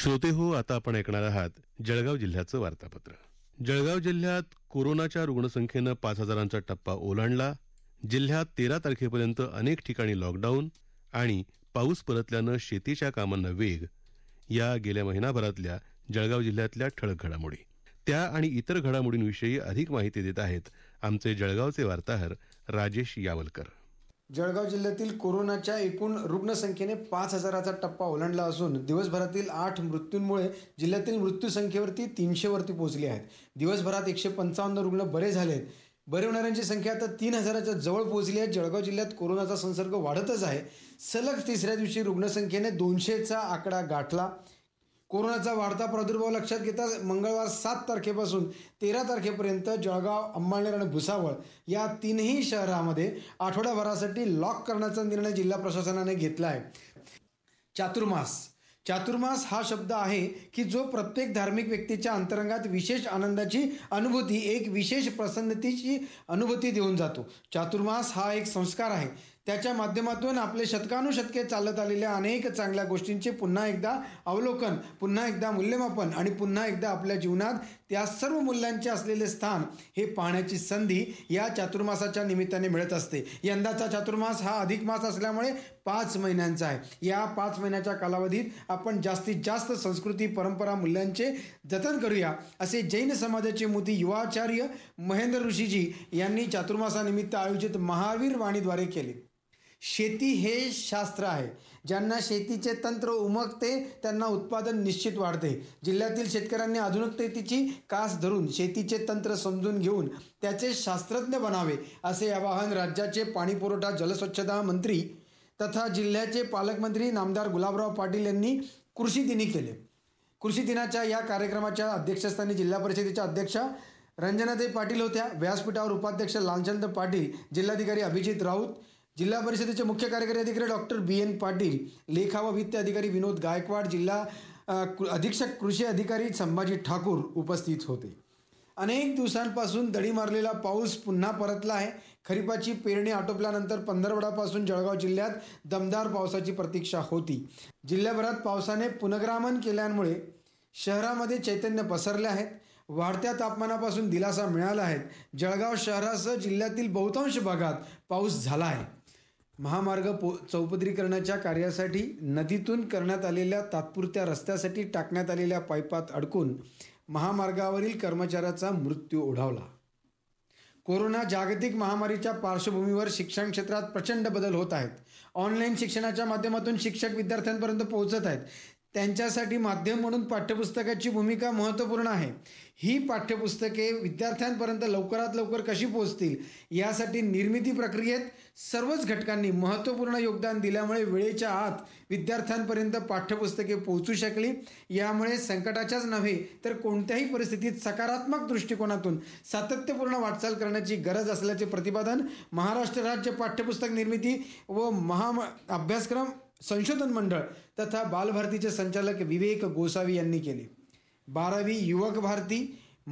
श्रोते हो आता आपण ऐकणार आहात जळगाव जिल्ह्याचं वार्तापत्र जळगाव जिल्ह्यात कोरोनाच्या रुग्णसंख्येनं पाच हजारांचा टप्पा ओलांडला जिल्ह्यात तेरा तारखेपर्यंत अनेक ठिकाणी लॉकडाऊन आणि पाऊस परतल्यानं शेतीच्या कामांना वेग या गेल्या महिनाभरातल्या जळगाव जिल्ह्यातल्या ठळक घडामोडी त्या आणि इतर घडामोडींविषयी अधिक माहिती देत आहेत आमचे जळगावचे वार्ताहर राजेश यावलकर जळगाव जिल्ह्यातील कोरोनाच्या एकूण रुग्णसंख्येने पाच हजाराचा टप्पा ओलांडला असून दिवसभरातील आठ मृत्यूंमुळे जिल्ह्यातील मृत्यूसंख्येवरती तीनशेवरती पोहोचली आहेत दिवसभरात एकशे पंचावन्न रुग्ण बरे झाले आहेत बरे होणाऱ्यांची संख्या आता तीन हजाराच्या जवळ पोहोचली आहे जळगाव जिल्ह्यात कोरोनाचा संसर्ग वाढतच आहे सलग तिसऱ्या दिवशी रुग्णसंख्येने दोनशेचा आकडा गाठला कोरोनाचा वाढता प्रादुर्भाव लक्षात घेता मंगळवार सात तारखेपासून तेरा तारखेपर्यंत जळगाव अंबाळनेर आणि भुसावळ या तीनही शहरामध्ये आठवड्याभरासाठी लॉक करण्याचा निर्णय जिल्हा प्रशासनाने घेतला आहे चातुर्मास चातुर्मास हा शब्द आहे की जो प्रत्येक धार्मिक व्यक्तीच्या अंतरंगात विशेष आनंदाची अनुभूती एक विशेष प्रसन्नतेची अनुभूती देऊन जातो चातुर्मास हा एक संस्कार आहे त्याच्या माध्यमातून आपले शतकानुशतके चालत आलेल्या अनेक चांगल्या गोष्टींचे पुन्हा एकदा अवलोकन पुन्हा एकदा मूल्यमापन आणि पुन्हा एकदा आपल्या जीवनात त्या सर्व मूल्यांचे असलेले स्थान हे पाहण्याची संधी या चातुर्मासाच्या निमित्ताने मिळत असते यंदाचा चातुर्मास हा अधिक मास असल्यामुळे पाच महिन्यांचा आहे या पाच महिन्याच्या कालावधीत आपण जास्तीत जास्त संस्कृती परंपरा मूल्यांचे जतन करूया असे जैन समाजाचे मोती युवाचार्य महेंद्र ऋषीजी यांनी चातुर्मासानिमित्त आयोजित महावीर वाणीद्वारे केले शेती हे शास्त्र आहे ज्यांना शेतीचे तंत्र उमगते त्यांना उत्पादन निश्चित वाढते जिल्ह्यातील शेतकऱ्यांनी आधुनिकतेची कास धरून शेतीचे तंत्र समजून घेऊन त्याचे शास्त्रज्ञ बनावे असे आवाहन राज्याचे पाणीपुरवठा जलस्वच्छता मंत्री तथा जिल्ह्याचे पालकमंत्री नामदार गुलाबराव पाटील यांनी कृषी दिनी केले कृषी दिनाच्या या कार्यक्रमाच्या अध्यक्षस्थानी जिल्हा परिषदेच्या अध्यक्षा रंजनाताई पाटील होत्या व्यासपीठावर उपाध्यक्ष लालचंद पाटील जिल्हाधिकारी अभिजित राऊत जिल्हा परिषदेचे मुख्य कार्यकारी अधिकारी डॉक्टर बी एन पाटील लेखा व वित्त अधिकारी विनोद गायकवाड जिल्हा अधीक्षक कृषी अधिकारी संभाजी ठाकूर उपस्थित होते अनेक दिवसांपासून दडी मारलेला पाऊस पुन्हा परतला आहे खरीपाची पेरणी आटोपल्यानंतर पंधरवडापासून जळगाव जिल्ह्यात दमदार पावसाची प्रतीक्षा होती जिल्ह्याभरात पावसाने पुनग्रामन केल्यामुळे शहरामध्ये चैतन्य पसरले आहेत वाढत्या तापमानापासून दिलासा मिळाला आहे जळगाव शहरासह जिल्ह्यातील बहुतांश भागात पाऊस झाला आहे महामार्ग पो चौपदरीकरणाच्या कार्यासाठी नदीतून करण्यात आलेल्या तात्पुरत्या रस्त्यासाठी टाकण्यात आलेल्या पाईपात अडकून महामार्गावरील कर्मचाऱ्याचा मृत्यू ओढावला कोरोना जागतिक महामारीच्या पार्श्वभूमीवर शिक्षण क्षेत्रात प्रचंड बदल होत आहेत ऑनलाईन शिक्षणाच्या माध्यमातून शिक्षक विद्यार्थ्यांपर्यंत पोहोचत आहेत त्यांच्यासाठी माध्यम म्हणून पाठ्यपुस्तकाची भूमिका महत्त्वपूर्ण आहे ही पाठ्यपुस्तके विद्यार्थ्यांपर्यंत लवकरात लवकर कशी पोचतील यासाठी निर्मिती प्रक्रियेत सर्वच घटकांनी महत्त्वपूर्ण योगदान दिल्यामुळे वेळेच्या आत विद्यार्थ्यांपर्यंत पाठ्यपुस्तके पोहोचू शकली यामुळे संकटाच्याच नव्हे तर कोणत्याही परिस्थितीत सकारात्मक दृष्टिकोनातून सातत्यपूर्ण वाटचाल करण्याची गरज असल्याचे प्रतिपादन महाराष्ट्र राज्य पाठ्यपुस्तक निर्मिती व महा अभ्यासक्रम संशोधन मंडळ तथा बालभारतीचे संचालक विवेक गोसावी यांनी केले बारावी युवक भारती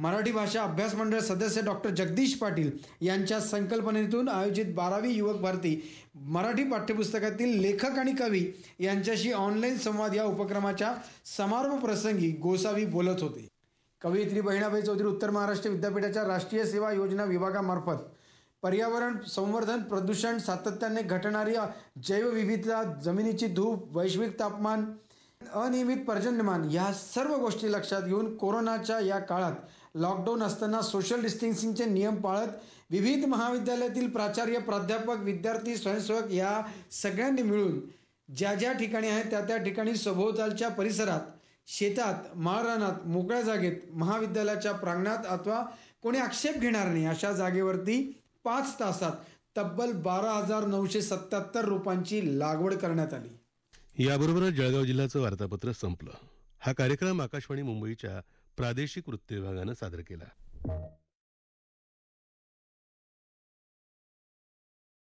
मराठी भाषा अभ्यास मंडळ सदस्य डॉक्टर जगदीश पाटील यांच्या संकल्पनेतून आयोजित बारावी युवक भारती मराठी पाठ्यपुस्तकातील लेखक आणि कवी यांच्याशी ऑनलाईन संवाद या उपक्रमाच्या समारोप प्रसंगी गोसावी बोलत होते कवयित्री बहिणाबाई चौधरी उत्तर महाराष्ट्र विद्यापीठाच्या राष्ट्रीय सेवा योजना विभागामार्फत पर्यावरण संवर्धन प्रदूषण सातत्याने घटणारी जैवविविधता जमिनीची धूप वैश्विक तापमान अनियमित पर्जन्यमान या सर्व गोष्टी लक्षात घेऊन कोरोनाच्या या काळात लॉकडाऊन असताना सोशल डिस्टन्सिंगचे नियम पाळत विविध महाविद्यालयातील प्राचार्य प्राध्यापक विद्यार्थी स्वयंसेवक या सगळ्यांनी मिळून ज्या ज्या ठिकाणी आहेत त्या त्या ठिकाणी सभोवतालच्या परिसरात शेतात माळरानात मोकळ्या जागेत महाविद्यालयाच्या प्रांगणात अथवा कोणी आक्षेप घेणार नाही अशा जागेवरती पाच तासात तब्बल बारा हजार नऊशे सत्याहत्तर रोपांची लागवड करण्यात आली याबरोबरच जळगाव जिल्ह्याचं वार्तापत्र संपलं हा कार्यक्रम आकाशवाणी मुंबईच्या प्रादेशिक वृत्त विभागानं सादर केला